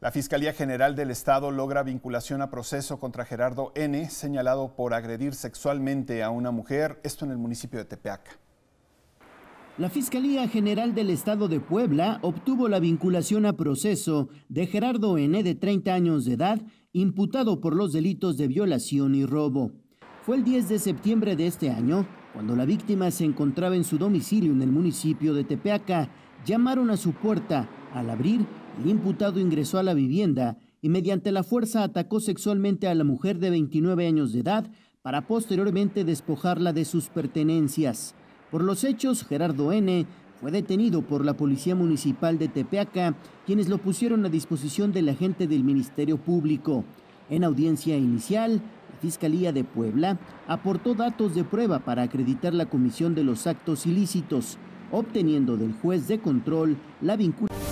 La Fiscalía General del Estado logra vinculación a proceso contra Gerardo N., señalado por agredir sexualmente a una mujer, esto en el municipio de Tepeaca. La Fiscalía General del Estado de Puebla obtuvo la vinculación a proceso de Gerardo N. de 30 años de edad, imputado por los delitos de violación y robo. Fue el 10 de septiembre de este año cuando la víctima se encontraba en su domicilio en el municipio de Tepeaca. Llamaron a su puerta. Al abrir, el imputado ingresó a la vivienda y mediante la fuerza atacó sexualmente a la mujer de 29 años de edad para posteriormente despojarla de sus pertenencias. Por los hechos, Gerardo N. fue detenido por la Policía Municipal de Tepeaca, quienes lo pusieron a disposición del agente del Ministerio Público. En audiencia inicial, la Fiscalía de Puebla aportó datos de prueba para acreditar la comisión de los actos ilícitos, obteniendo del juez de control la vinculación.